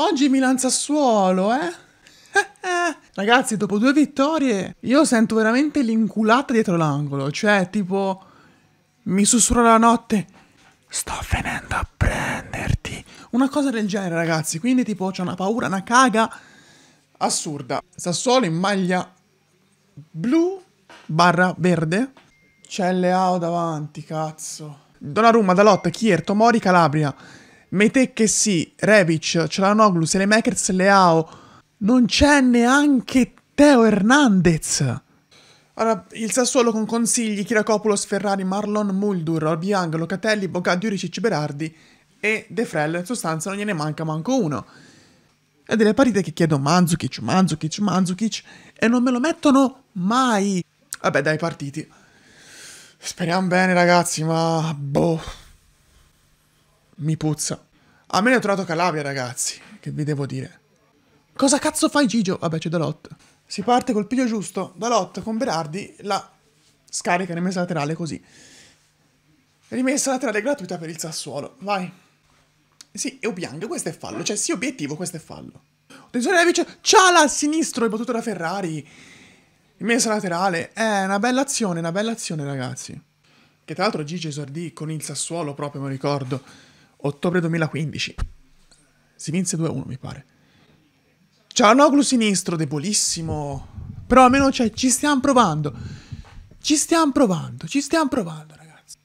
Oggi Milan Sassuolo, eh? Eh, eh? Ragazzi, dopo due vittorie, io sento veramente l'inculata dietro l'angolo. Cioè, tipo, mi sussurra la notte, sto venendo a prenderti. Una cosa del genere, ragazzi. Quindi, tipo, c'è una paura, una caga assurda. Sassuolo in maglia blu barra verde. C'è Leao davanti, cazzo. Donnarumma, Dalotta, Chier, Tomori, Calabria che sì, Rebic, Cialanoglu, Selemekers, Leao. Non c'è neanche Teo Hernandez. Allora, il Sassuolo con consigli, Chiracopoulos, Ferrari, Marlon, Muldur, Albiang, Locatelli, Bogà, Diuricic, Berardi e De Frel. In sostanza non gliene manca manco uno. E delle partite che chiedo Manzukic, Manzukic, Manzukic e non me lo mettono mai. Vabbè dai partiti. Speriamo bene ragazzi, ma boh mi puzza. A me ne ho trovato Calabria, ragazzi, che vi devo dire. Cosa cazzo fai Gigio? Vabbè, c'è Dalot. Si parte col piglio giusto, Dalot con Berardi, la scarica rimessa laterale così. Rimessa laterale gratuita per il Sassuolo, vai. Sì, e Obiang, questo è fallo, cioè sì, obiettivo, questo è fallo. Attenzione, Tesorievich, ciala a sinistro, è battuto da Ferrari. Rimessa laterale, è eh, una bella azione, una bella azione ragazzi. Che tra l'altro Gigi esordì con il Sassuolo proprio, mi ricordo ottobre 2015. Si vinse 2-1, mi pare. Cianoglu sinistro, debolissimo. Però almeno cioè, ci stiamo provando. Ci stiamo provando, ci stiamo provando, ragazzi.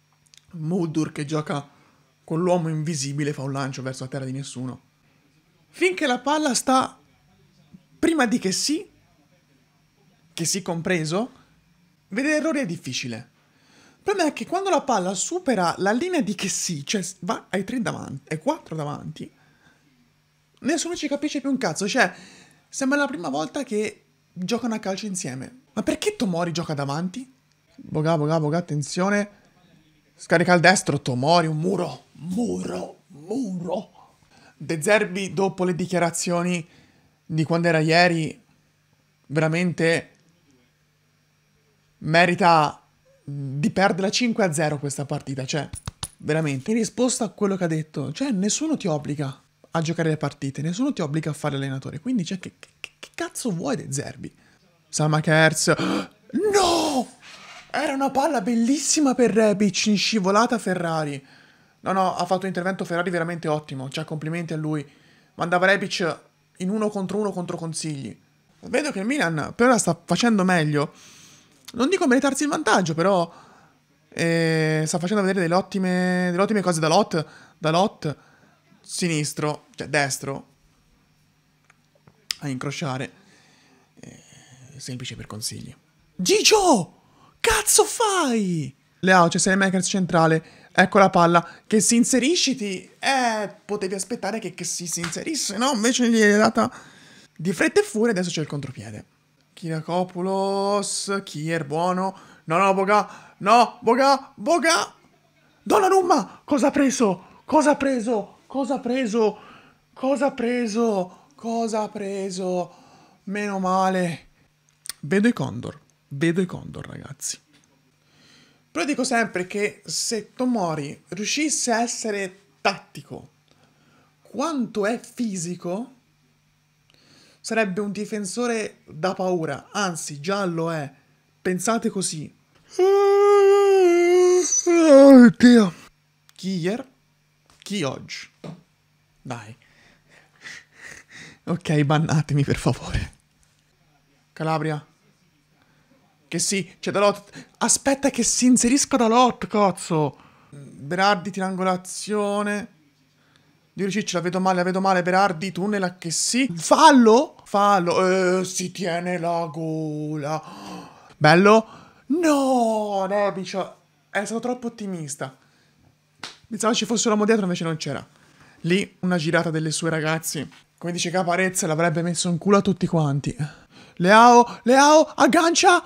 Mudur che gioca con l'uomo invisibile fa un lancio verso la terra di nessuno. Finché la palla sta prima di che sì, che sì compreso, vedere errori è difficile. Il problema è che quando la palla supera la linea di che sì, cioè va ai tre davanti, ai quattro davanti, nessuno ci capisce più un cazzo. Cioè, sembra la prima volta che giocano a calcio insieme. Ma perché Tomori gioca davanti? Boga, boga, boga, attenzione. Scarica al destro, Tomori, un muro, muro, muro. De Zerbi, dopo le dichiarazioni di quando era ieri, veramente merita di perderla 5 a 0 questa partita, cioè veramente. In risposta a quello che ha detto, cioè nessuno ti obbliga a giocare le partite, nessuno ti obbliga a fare allenatore, quindi cioè che, che, che cazzo vuoi dei Zerbi? Sama Kerz, no! Era una palla bellissima per Rebic in scivolata Ferrari. No, no, ha fatto un intervento Ferrari veramente ottimo, cioè complimenti a lui. Mandava Rebic in uno contro uno contro Consigli. Vedo che il Milan per ora sta facendo meglio non dico meritarsi il vantaggio, però eh, sta facendo vedere delle ottime, delle ottime cose da lot, da lot sinistro, cioè destro, a incrociare. Eh, semplice per consigli. Gigio! Cazzo fai? Leao, c'è makers centrale. Ecco la palla. Che si inserisciti. Eh, potevi aspettare che, che si, si inserisse, no? Invece gli è data di fretta e furia. Adesso c'è il contropiede. Kirakopulos, Kier, buono. No, no, Boga, no, Boga, Boga. Donnarumma, cosa ha preso? Cosa ha preso? Cosa ha preso? Cosa ha preso? Cosa ha preso? Meno male. Vedo i Condor, vedo i Condor, ragazzi. Però dico sempre che se Tomori riuscisse a essere tattico, quanto è fisico, sarebbe un difensore da paura, anzi già lo è. Pensate così. Oh Dio. Chi ieri? Chi oggi? Dai. Ok, bannatemi per favore. Calabria. Che sì, c'è da lot. Aspetta che si inserisca da lot, cozzo. Berardi, triangolazione. Dio Cicci, la vedo male, la vedo male per Ardi, tunnel che sì. Fallo? Fallo. Eh, si tiene la gola. Bello? No, Rebicio, è stato troppo ottimista. Pensavo ci fosse l'uomo dietro, invece non c'era. Lì, una girata delle sue ragazze. Come dice Caparezza, l'avrebbe messo in culo a tutti quanti. Leao, Leao, aggancia!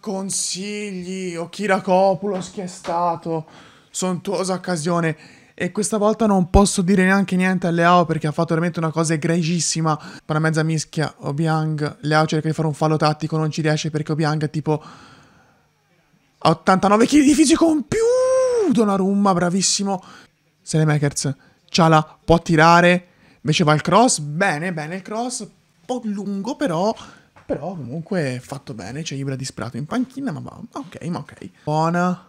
Consigli, Okira Copulos, chi è stato? Sontuosa occasione e questa volta non posso dire neanche niente a Leao perché ha fatto veramente una cosa egregissima. Fa una mezza mischia, Obiang, Leao cerca di fare un fallo tattico, non ci riesce perché Obiang è tipo... A 89 kg di fisico in più! Donnarumma, bravissimo. Selemakers, Ciala può tirare, invece va il cross, bene, bene il cross, un po' lungo però... Però comunque fatto bene, c'è Ibra disperato in panchina, ma, ma ok, ma ok. Buona.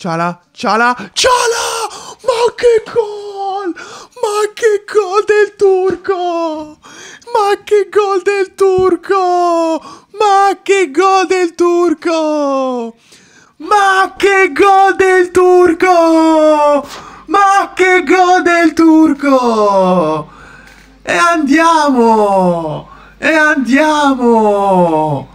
Ciala, ciala, ciala! Ma che gol! Ma che gol del turco! Ma che gol del turco! Ma che gol del turco! Ma che gol del turco! Ma che gol del turco! E andiamo! E andiamo!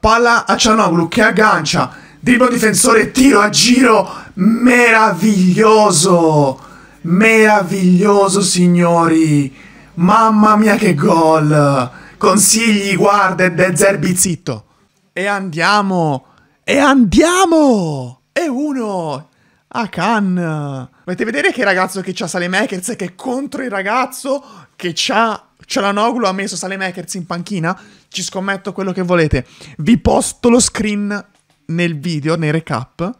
Palla a Cianoglu che aggancia Dribble difensore, tiro a giro, meraviglioso, meraviglioso signori, mamma mia che gol, consigli, guarda e De Zerbi zitto, e andiamo, e andiamo, e uno, a Cannes, volete vedere che ragazzo che c'ha Salemakers e che contro il ragazzo che c'ha Cialanoglu ha messo Salemakers in panchina? Ci scommetto quello che volete, vi posto lo screen nel video, nei recap.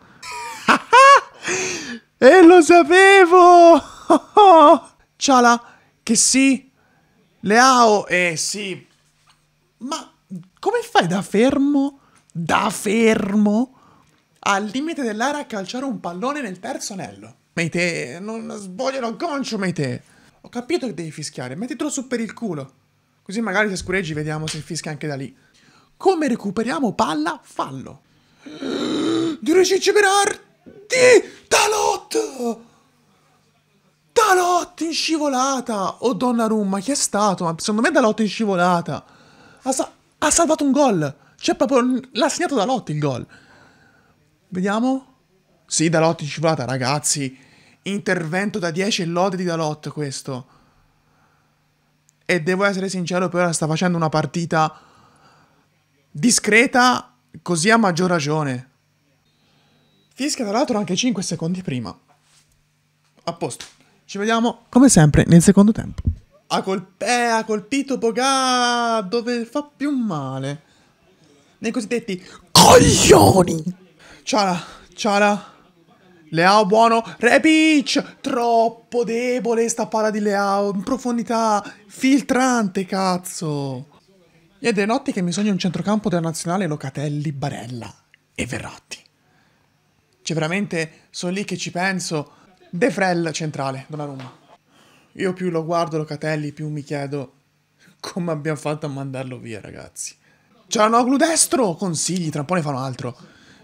e lo sapevo! Ciala, che sì! Leao, eh sì. Ma come fai da fermo, da fermo, al limite dell'area a calciare un pallone nel terzo anello? Mete, non sboglierò gancio, mete. Ho capito che devi fischiare, mettitelo su per il culo. Così magari se scureggi vediamo se fischia anche da lì. Come recuperiamo palla? Fallo di Recicci Berardi, Talot! Talot in scivolata! Oh Donnarumma, chi è stato? Ma secondo me Talot in scivolata. Ha, sa ha salvato un gol. C'è proprio l'ha segnato Dalot il gol. Vediamo. Sì, Dalot in scivolata, ragazzi. Intervento da 10 e lode di Dalot questo. E devo essere sincero, però sta facendo una partita discreta Così a maggior ragione. Fischia tra l'altro anche 5 secondi prima. A posto. Ci vediamo come sempre nel secondo tempo. Ha, colp eh, ha colpito Pogà dove fa più male. Nei cosiddetti coglioni. Ciala, ciala. Leao buono, Rebic, troppo debole sta palla di Leao, in profondità, filtrante cazzo. Ed delle notti che mi sogno un centrocampo della nazionale Locatelli, Barella e Verratti. Cioè veramente sono lì che ci penso. De Frel centrale, Donnarumma. Io più lo guardo Locatelli, più mi chiedo come abbiamo fatto a mandarlo via, ragazzi. oglu destro! Consigli, tra un po' ne fa un altro.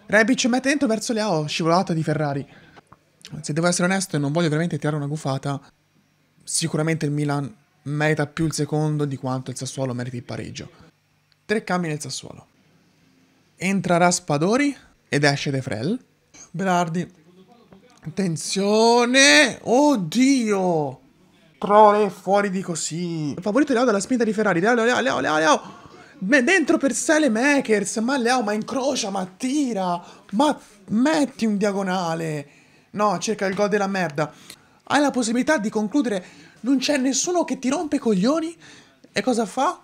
Rebic mette dentro verso Leao, scivolata di Ferrari. Se devo essere onesto e non voglio veramente tirare una gufata, sicuramente il Milan merita più il secondo di quanto il Sassuolo meriti il pareggio. Tre cambi nel Sassuolo. Entra Raspadori ed esce De Frel. Berardi. Attenzione! Oddio! è fuori di così. Favorito Leo dalla spinta di Ferrari. Leo, Leo, Leo, Leo! Leao. Dentro per Sele Makers. Ma Leo, ma incrocia, ma tira. Ma metti un diagonale. No, cerca il gol della merda. Hai la possibilità di concludere. Non c'è nessuno che ti rompe i coglioni. E cosa fa?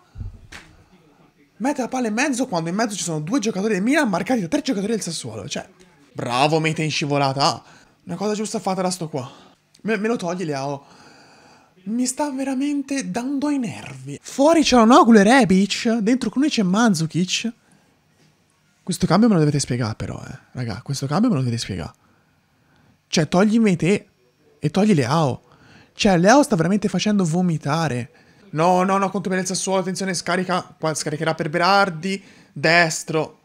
mette la palla in mezzo quando in mezzo ci sono due giocatori del Milan marcati da tre giocatori del Sassuolo. Cioè, bravo, mette in scivolata. una cosa giusta fatta da sto qua. Me, me lo togli, Leao. Mi sta veramente dando ai nervi. Fuori c'è un e Rebic, dentro con lui c'è Mandzukic. Questo cambio me lo dovete spiegare però, eh. Raga, questo cambio me lo dovete spiegare. Cioè, togli te e togli Leao. Cioè, Leao sta veramente facendo vomitare. No, no, no, conto per il Sassuolo, attenzione, scarica, qua scaricherà per Berardi, destro.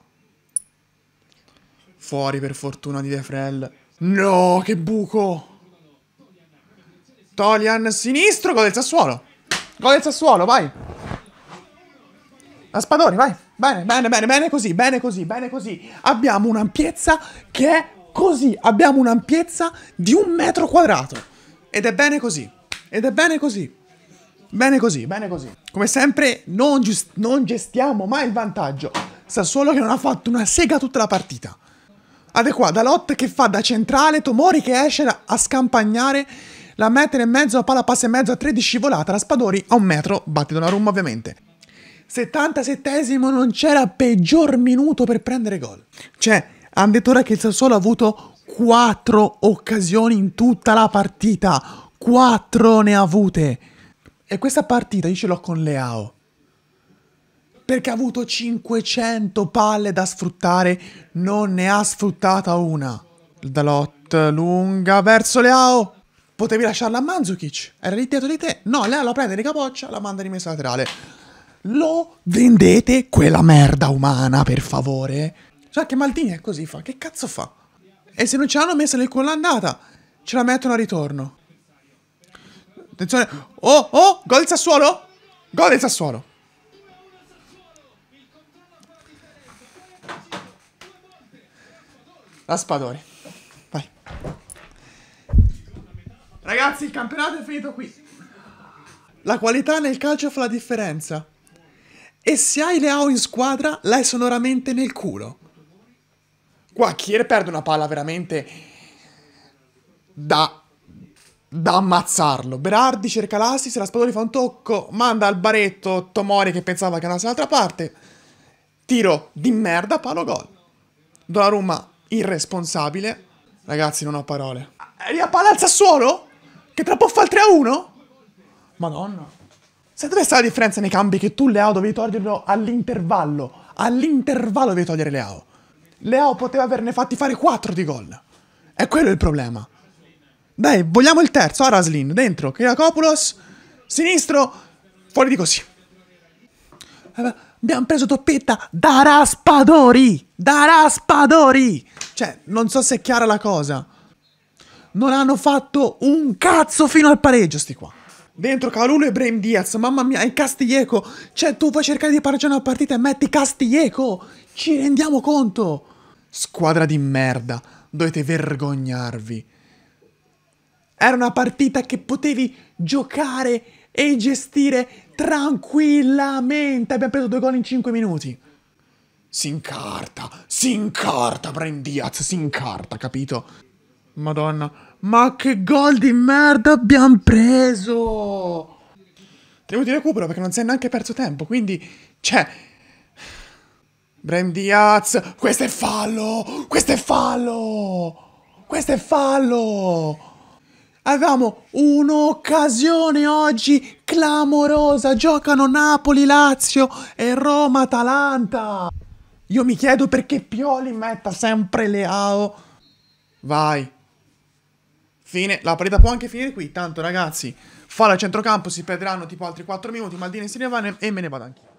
Fuori per fortuna di De Frel. No, che buco! Tolian, sinistro, gol del Sassuolo. Gol del Sassuolo, vai. A Spadoni, vai. Bene, bene, bene, bene così, bene così, bene così. Abbiamo un'ampiezza che è così. Abbiamo un'ampiezza di un metro quadrato. Ed è bene così. Ed è bene così. Bene così, bene così. Come sempre, non, non gestiamo mai il vantaggio. Sassuolo che non ha fatto una sega tutta la partita. Ade qua, Dalot che fa da centrale, Tomori che esce a scampagnare, la mette nel mezzo, la palla passa in mezzo a 13 volata, la Spadori a un metro, batte Donnarumma ovviamente. 77 esimo non c'era peggior minuto per prendere gol. Cioè, hanno detto ora che il Sassuolo ha avuto 4 occasioni in tutta la partita. 4 ne ha avute. E questa partita io ce l'ho con Leao. Perché ha avuto 500 palle da sfruttare, non ne ha sfruttata una. Il Dalot lunga verso Leao. Potevi lasciarla a Mandzukic. Era lì dietro di te. No, Leao la prende di capoccia, la manda in rimessa laterale. Lo vendete quella merda umana, per favore. Cioè che Maldini è così fa, che cazzo fa? E se non ce l'hanno messa nel culo l'andata, ce la mettono a ritorno. Attenzione. Oh, oh, gol del Sassuolo. Gol del Sassuolo. La Spadori. Vai. Ragazzi, il campionato è finito qui. La qualità nel calcio fa la differenza. E se hai Leao in squadra, l'hai sonoramente nel culo. Qua Kier perde una palla veramente da da ammazzarlo. Berardi cerca l'assist, la Spadoni fa un tocco, manda al baretto Tomori che pensava che andasse dall'altra parte. Tiro di merda, palo gol. Donnarumma irresponsabile. Ragazzi, non ho parole. La eh, Riappalla al Sassuolo? Che tra poco fa il 3-1? Madonna. Sai dove sta la differenza nei cambi che tu Leao dovevi toglierlo all'intervallo? All'intervallo dovevi togliere Leao. Leao poteva averne fatti fare 4 di gol. È quello il problema. Dai, vogliamo il terzo. Araslin, ah, dentro. Kirakopoulos, sinistro, fuori di così. Eh, abbiamo preso doppetta da Raspadori. Da Raspadori. Cioè, non so se è chiara la cosa. Non hanno fatto un cazzo fino al pareggio, sti qua. Dentro Calulo e Brain Diaz, mamma mia, e Castiglieco. Cioè, tu vuoi cercare di pareggiare una partita e metti Castiglieco. Ci rendiamo conto. Squadra di merda, dovete vergognarvi. Era una partita che potevi giocare e gestire tranquillamente. Abbiamo preso due gol in 5 minuti. Si incarta, si incarta, Brian Diaz, si incarta, capito? Madonna, ma che gol di merda abbiamo preso! Tenuto di recupero perché non si è neanche perso tempo, quindi... Cioè... Brian Diaz, questo è fallo! Questo è fallo! Questo è fallo! Avevamo un'occasione oggi clamorosa. Giocano Napoli, Lazio e Roma, Atalanta. Io mi chiedo perché Pioli metta sempre Leao. Vai. Fine. La partita può anche finire qui. Tanto, ragazzi, fa la centrocampo. Si perderanno tipo altri 4 minuti. Maldini se ne va e me ne vado anch'io.